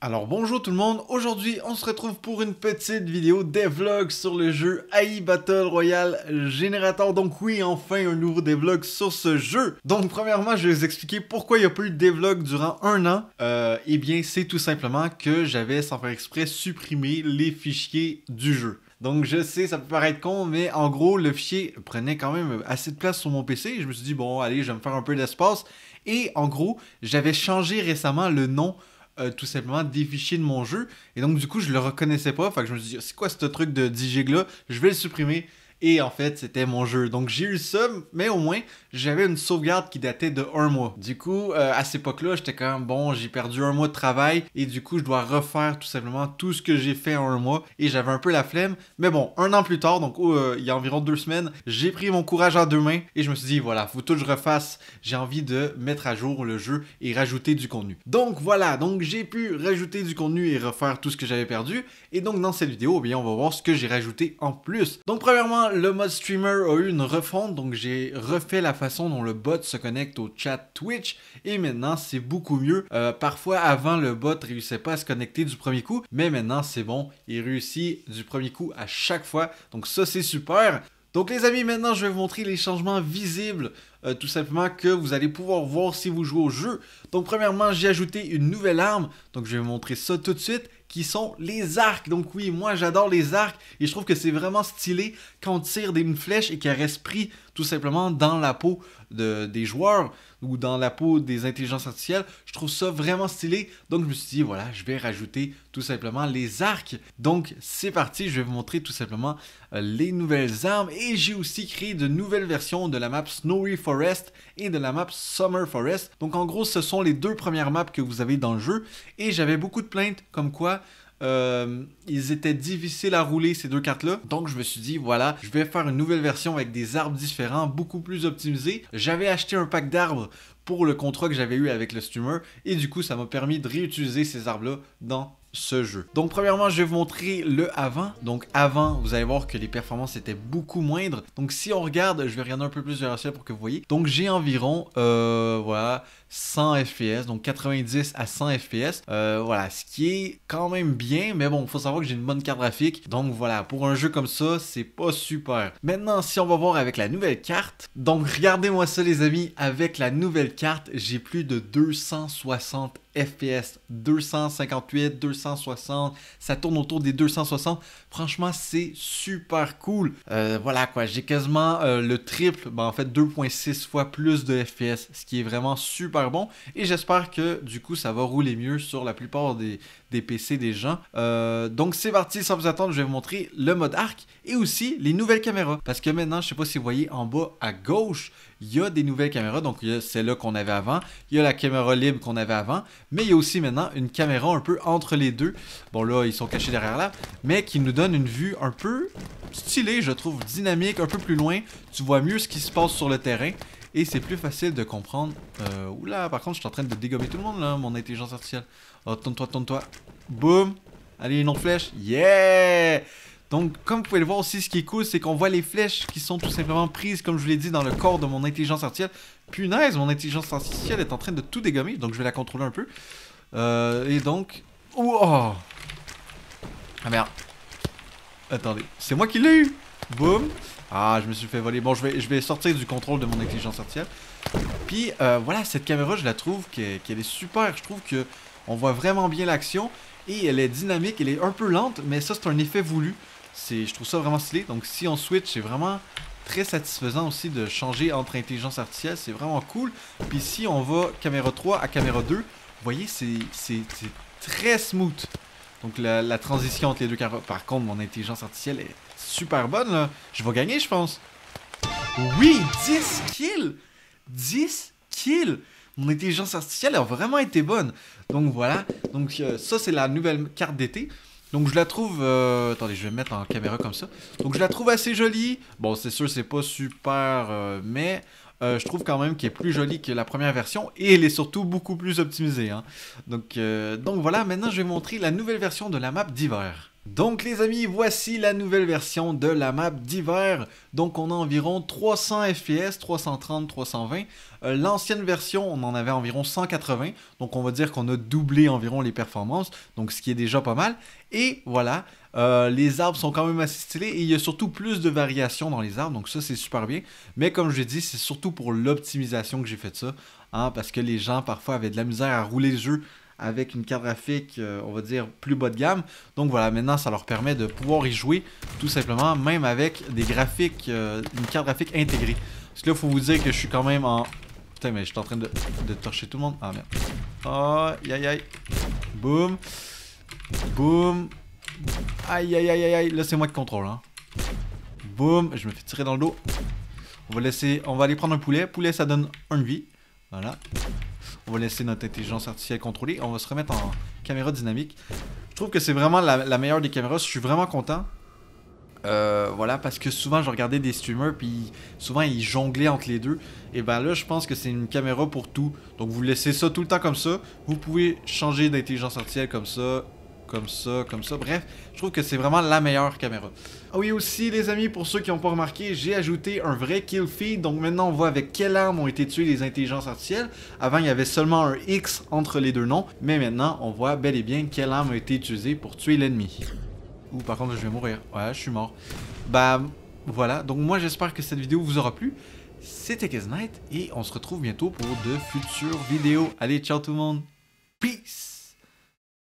Alors bonjour tout le monde, aujourd'hui on se retrouve pour une petite vidéo devlog sur le jeu AI Battle Royale Generator Donc oui, enfin un nouveau devlog sur ce jeu. Donc premièrement, je vais vous expliquer pourquoi il n'y a pas eu de devlog durant un an. Et euh, eh bien c'est tout simplement que j'avais sans faire exprès supprimé les fichiers du jeu. Donc je sais, ça peut paraître con, mais en gros, le fichier prenait quand même assez de place sur mon PC. Je me suis dit, bon, allez, je vais me faire un peu d'espace. Et en gros, j'avais changé récemment le nom euh, tout simplement des fichiers de mon jeu. Et donc, du coup, je le reconnaissais pas. Fait que je me suis dit, c'est quoi ce truc de gigs là Je vais le supprimer. Et en fait, c'était mon jeu. Donc j'ai eu ça, mais au moins, j'avais une sauvegarde qui datait de un mois. Du coup, euh, à cette époque-là, j'étais quand même bon, j'ai perdu un mois de travail et du coup, je dois refaire tout simplement tout ce que j'ai fait en un mois et j'avais un peu la flemme. Mais bon, un an plus tard, donc oh, euh, il y a environ deux semaines, j'ai pris mon courage à deux mains et je me suis dit, voilà, faut tout que je refasse. J'ai envie de mettre à jour le jeu et rajouter du contenu. Donc voilà, donc j'ai pu rajouter du contenu et refaire tout ce que j'avais perdu. Et donc dans cette vidéo, eh bien, on va voir ce que j'ai rajouté en plus. Donc premièrement, le mode streamer a eu une refonte, donc j'ai refait la façon dont le bot se connecte au chat Twitch et maintenant c'est beaucoup mieux. Euh, parfois avant le bot réussissait pas à se connecter du premier coup, mais maintenant c'est bon, il réussit du premier coup à chaque fois, donc ça c'est super. Donc les amis, maintenant je vais vous montrer les changements visibles, euh, tout simplement que vous allez pouvoir voir si vous jouez au jeu. Donc premièrement, j'ai ajouté une nouvelle arme, donc je vais vous montrer ça tout de suite qui sont les arcs. Donc oui, moi j'adore les arcs et je trouve que c'est vraiment stylé quand on tire des flèches et qu'elle reste prise tout simplement dans la peau de, des joueurs ou dans la peau des intelligences artificielles. Je trouve ça vraiment stylé. Donc je me suis dit, voilà, je vais rajouter simplement les arcs. Donc c'est parti, je vais vous montrer tout simplement euh, les nouvelles armes et j'ai aussi créé de nouvelles versions de la map Snowy Forest et de la map Summer Forest. Donc en gros ce sont les deux premières maps que vous avez dans le jeu et j'avais beaucoup de plaintes comme quoi euh, ils étaient difficiles à rouler ces deux cartes là. Donc je me suis dit voilà, je vais faire une nouvelle version avec des arbres différents, beaucoup plus optimisés. J'avais acheté un pack d'arbres pour le contrat que j'avais eu avec le streamer et du coup ça m'a permis de réutiliser ces arbres là dans ce jeu. Donc premièrement, je vais vous montrer le avant. Donc avant, vous allez voir que les performances étaient beaucoup moindres. Donc si on regarde, je vais regarder un peu plus vers le ciel pour que vous voyez. Donc j'ai environ, euh, voilà, 100 FPS, donc 90 à 100 FPS. Euh, voilà, ce qui est quand même bien, mais bon, il faut savoir que j'ai une bonne carte graphique. Donc voilà, pour un jeu comme ça, c'est pas super. Maintenant, si on va voir avec la nouvelle carte. Donc regardez-moi ça les amis, avec la nouvelle carte, j'ai plus de 260 FPS. 258, 260, ça tourne autour des 260. Franchement, c'est super cool. Euh, voilà quoi, j'ai quasiment euh, le triple, ben, en fait 2.6 fois plus de FPS, ce qui est vraiment super bon. Et j'espère que du coup, ça va rouler mieux sur la plupart des, des PC des gens. Euh, donc c'est parti, sans vous attendre, je vais vous montrer le mode arc et aussi les nouvelles caméras. Parce que maintenant, je sais pas si vous voyez en bas à gauche, il y a des nouvelles caméras. Donc il y a celle-là qu'on avait avant, il y a la caméra libre qu'on avait avant, mais il y a aussi maintenant une caméra un peu entre les deux. Bon là, ils sont cachés derrière là, mais qui nous donne une vue un peu stylée, je trouve, dynamique, un peu plus loin. Tu vois mieux ce qui se passe sur le terrain et c'est plus facile de comprendre. Euh, oula, par contre, je suis en train de dégommer tout le monde là, mon intelligence artificielle. Oh, tourne-toi, tourne-toi. Boum. Allez, une autre flèche. Yeah! Donc, comme vous pouvez le voir aussi, ce qui est cool, c'est qu'on voit les flèches qui sont tout simplement prises, comme je vous l'ai dit, dans le corps de mon intelligence artificielle. Punaise, mon intelligence artificielle est en train de tout dégommer, donc je vais la contrôler un peu. Euh, et donc... Oh, Ah merde. Attendez, c'est moi qui l'ai eu Boum ah, je me suis fait voler. Bon, je vais, je vais sortir du contrôle de mon intelligence artificielle. Puis, euh, voilà, cette caméra, je la trouve qu'elle est super. Je trouve que on voit vraiment bien l'action. Et elle est dynamique, elle est un peu lente, mais ça, c'est un effet voulu. Je trouve ça vraiment stylé. Donc, si on switch, c'est vraiment très satisfaisant aussi de changer entre intelligence artificielle. C'est vraiment cool. Puis, si on va caméra 3 à caméra 2, vous voyez, c'est très smooth. Donc la, transition entre les deux carottes. Par contre, mon intelligence artificielle est super bonne, là. Je vais gagner, je pense. Oui, 10 kills 10 kills Mon intelligence artificielle a vraiment été bonne. Donc voilà, donc euh, ça c'est la nouvelle carte d'été. Donc je la trouve... Euh, attendez, je vais me mettre en caméra comme ça. Donc je la trouve assez jolie. Bon, c'est sûr, c'est pas super, euh, mais euh, je trouve quand même qu'il est plus joli que la première version et elle est surtout beaucoup plus optimisée. Hein. Donc, euh, donc voilà, maintenant je vais vous montrer la nouvelle version de la map d'hiver. Donc les amis, voici la nouvelle version de la map d'hiver. Donc on a environ 300 FPS, 330, 320. L'ancienne version, on en avait environ 180. Donc on va dire qu'on a doublé environ les performances, donc ce qui est déjà pas mal. Et voilà, euh, les arbres sont quand même assez stylés et il y a surtout plus de variations dans les arbres, donc ça c'est super bien. Mais comme je l'ai dit, c'est surtout pour l'optimisation que j'ai fait ça, hein, parce que les gens parfois avaient de la misère à rouler le jeu avec une carte graphique, euh, on va dire, plus bas de gamme. Donc voilà, maintenant, ça leur permet de pouvoir y jouer tout simplement, même avec des graphiques, euh, une carte graphique intégrée. Parce que là, faut vous dire que je suis quand même en... Putain, mais je suis en train de, torcher tout le monde. Ah, merde. Oh, aïe, aïe. Boum. Boum. Aïe, aïe, aïe, aïe, Là, c'est moi qui contrôle, hein. Boum. Je me fais tirer dans le dos. On va laisser... On va aller prendre un poulet. Poulet, ça donne une vie. Voilà. On va laisser notre intelligence artificielle contrôler. On va se remettre en caméra dynamique. Je trouve que c'est vraiment la, meilleure des caméras. Je suis vraiment content. Euh, voilà, parce que souvent je regardais des streamers, puis souvent ils jonglaient entre les deux. Et ben là, je pense que c'est une caméra pour tout. Donc vous laissez ça tout le temps comme ça. Vous pouvez changer d'intelligence artificielle comme ça, comme ça, comme ça. Bref, je trouve que c'est vraiment la meilleure caméra. Ah oui aussi les amis, pour ceux qui n'ont pas remarqué, j'ai ajouté un vrai kill feed. Donc maintenant on voit avec quelle arme ont été tuées les intelligences artificielles. Avant il y avait seulement un X entre les deux noms, mais maintenant on voit bel et bien quelle arme a été utilisée pour tuer l'ennemi. Ou par contre je vais mourir. Ouais, je suis mort. Bah voilà, donc moi j'espère que cette vidéo vous aura plu. C'était Knight et on se retrouve bientôt pour de futures vidéos. Allez, ciao tout le monde. Peace